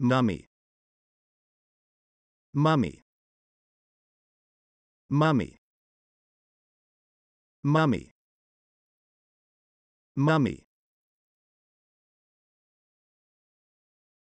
Nummy. Mummy. Mummy. Mummy. Mummy.